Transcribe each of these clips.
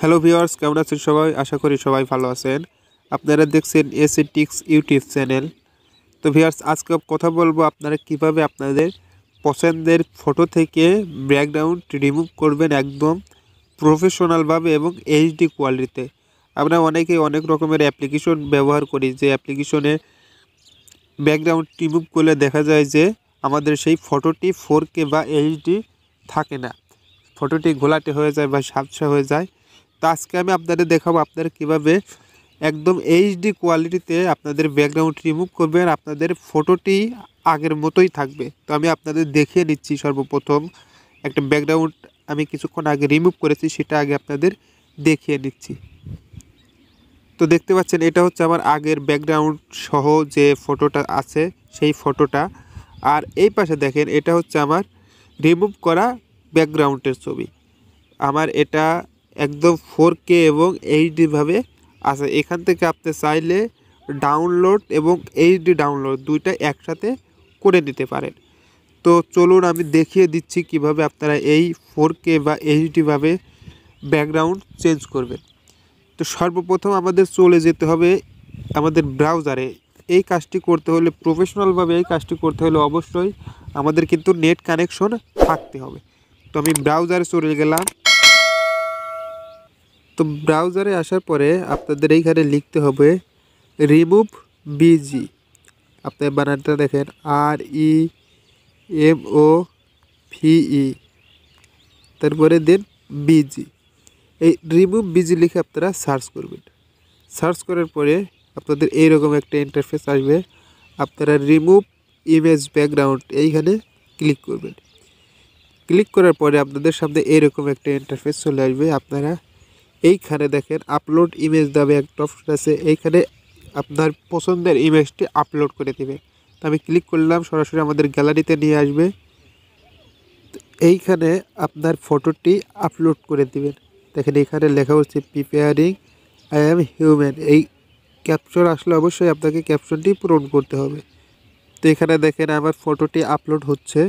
hello viewers কেমন আছেন সবাই আশা করি সবাই ভালো আছেন আপনারা দেখছেন এসি টিক্স ইউটিউব চ্যানেল তো ভিওয়ার্স আজকে কথা বলবো আপনারা কিভাবে আপনাদের পছন্দের ফটো থেকে ব্যাকগ্রাউন্ড রিমুভ করবেন একদম প্রফেশনালভাবে এবং এইচডি কোয়ালিটিতে আমরা অনেকে অনেক রকমের অ্যাপ্লিকেশন ব্যবহার করি যে অ্যাপ্লিকেশনে ব্যাকগ্রাউন্ড রিমুভ করলে দেখা যায় যে আমাদের সেই ফটোটি ফোর বা এইচডি থাকে না ফটোটি ঘোলাটে হয়ে যায় বা সাবসা হয়ে যায় তো আজকে আমি আপনাদের দেখাবো আপনারা কিভাবে একদম এইচডি কোয়ালিটিতে আপনাদের ব্যাকগ্রাউন্ড রিমুভ করবেন আপনাদের ফটোটি আগের মতোই থাকবে তো আমি আপনাদের দেখিয়ে নিচ্ছি সর্বপ্রথম একটা ব্যাকগ্রাউন্ড আমি কিছুক্ষণ আগে রিমুভ করেছি সেটা আগে আপনাদের দেখিয়ে নিচ্ছি তো দেখতে পাচ্ছেন এটা হচ্ছে আমার আগের ব্যাকগ্রাউন্ড সহ যে ফটোটা আছে সেই ফটোটা আর এই পাশে দেখেন এটা হচ্ছে আমার রিমুভ করা ব্যাকগ্রাউন্ডের ছবি আমার এটা একদম ফোর কে এবং এইচডিভাবে আছে এখান থেকে আপনি চাইলে ডাউনলোড এবং এইচডি ডাউনলোড দুইটা একসাথে করে নিতে পারেন তো চলুন আমি দেখিয়ে দিচ্ছি কিভাবে আপনারা এই ফোর কে বা এইচডিভাবে ব্যাকগ্রাউন্ড চেঞ্জ করবেন তো সর্বপ্রথম আমাদের চলে যেতে হবে আমাদের ব্রাউজারে এই কাজটি করতে হলে প্রফেশনালভাবে এই কাজটি করতে হলে অবশ্যই আমাদের কিন্তু নেট কানেকশন থাকতে হবে তো আমি ব্রাউজারে চলে গেলাম তো ব্রাউজারে আসার পরে আপনাদের এইখানে লিখতে হবে রিমুভ বিজি আপনার বানানটা দেখেন আর ই এম ও ই তারপরে দেন বিজি এই রিমুভ বিজি লিখে আপনারা সার্চ করবেন সার্চ করার পরে আপনাদের এইরকম একটা ইন্টারফেস আসবে আপনারা রিমুভ ইমেজ ব্যাকগ্রাউন্ড এইখানে ক্লিক করবেন ক্লিক করার পরে আপনাদের সামনে এরকম একটা ইন্টারফেস চলে আসবে আপনারা এইখানে দেখেন আপলোড ইমেজ দামে একটা অপশন আছে এইখানে আপনার পছন্দের ইমেজটি আপলোড করে দেবে তো আমি ক্লিক করলাম সরাসরি আমাদের গ্যালারিতে নিয়ে আসবে এইখানে আপনার ফটোটি আপলোড করে দিবেন দেখেন এখানে লেখা হচ্ছে প্রিপেয়ারিং আই অ্যাম হিউম্যান এই ক্যাপশন আসলে অবশ্যই আপনাকে ক্যাপশনটি পূরণ করতে হবে তো এখানে দেখেন আমার ফটোটি আপলোড হচ্ছে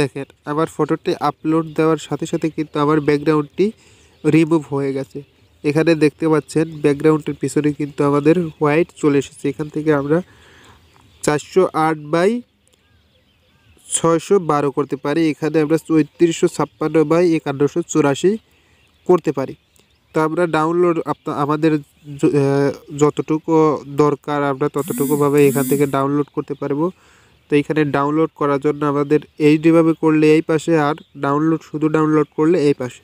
দেখেন আমার ফটোটি আপলোড দেওয়ার সাথে সাথে কিন্তু আমার ব্যাকগ্রাউন্ডটি রিমুভ হয়ে গেছে এখানে দেখতে পাচ্ছেন ব্যাকগ্রাউন্ডের পিছনে কিন্তু আমাদের হোয়াইট চলে এসেছে এখান থেকে আমরা চারশো আট বাই ছয়শো বারো করতে পারি এখানে আমরা চৌত্রিশশো ছাপ্পান্ন বাই একান্নশো চুরাশি করতে পারি তো আমরা ডাউনলোড আমাদের যতটুকু দরকার আমরা ততটুকুভাবে এখান থেকে ডাউনলোড করতে পারবো তো এইখানে ডাউনলোড করার জন্য আমাদের ডিভাবে করলে এই পাশে আর ডাউনলোড শুধু ডাউনলোড করলে এই পাশে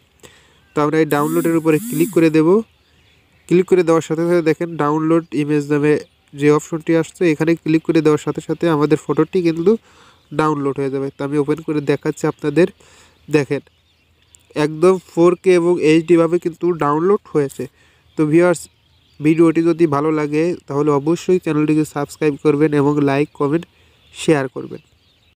তো আমরা এই ডাউনলোডের উপরে ক্লিক করে দেব ক্লিক করে দেওয়ার সাথে সাথে দেখেন ডাউনলোড ইমেজ নামে যে অপশনটি আসছে এখানে ক্লিক করে দেওয়ার সাথে সাথে আমাদের ফটোটি কিন্তু ডাউনলোড হয়ে যাবে তো আমি ওপেন করে দেখাচ্ছি আপনাদের দেখেন একদম ফোর কে এবং এইচডিভাবে কিন্তু ডাউনলোড হয়েছে তো ভিউয়ার্স ভিডিওটি যদি ভালো লাগে তাহলে অবশ্যই চ্যানেলটিকে সাবস্ক্রাইব করবেন এবং লাইক কমেন্ট শেয়ার করবেন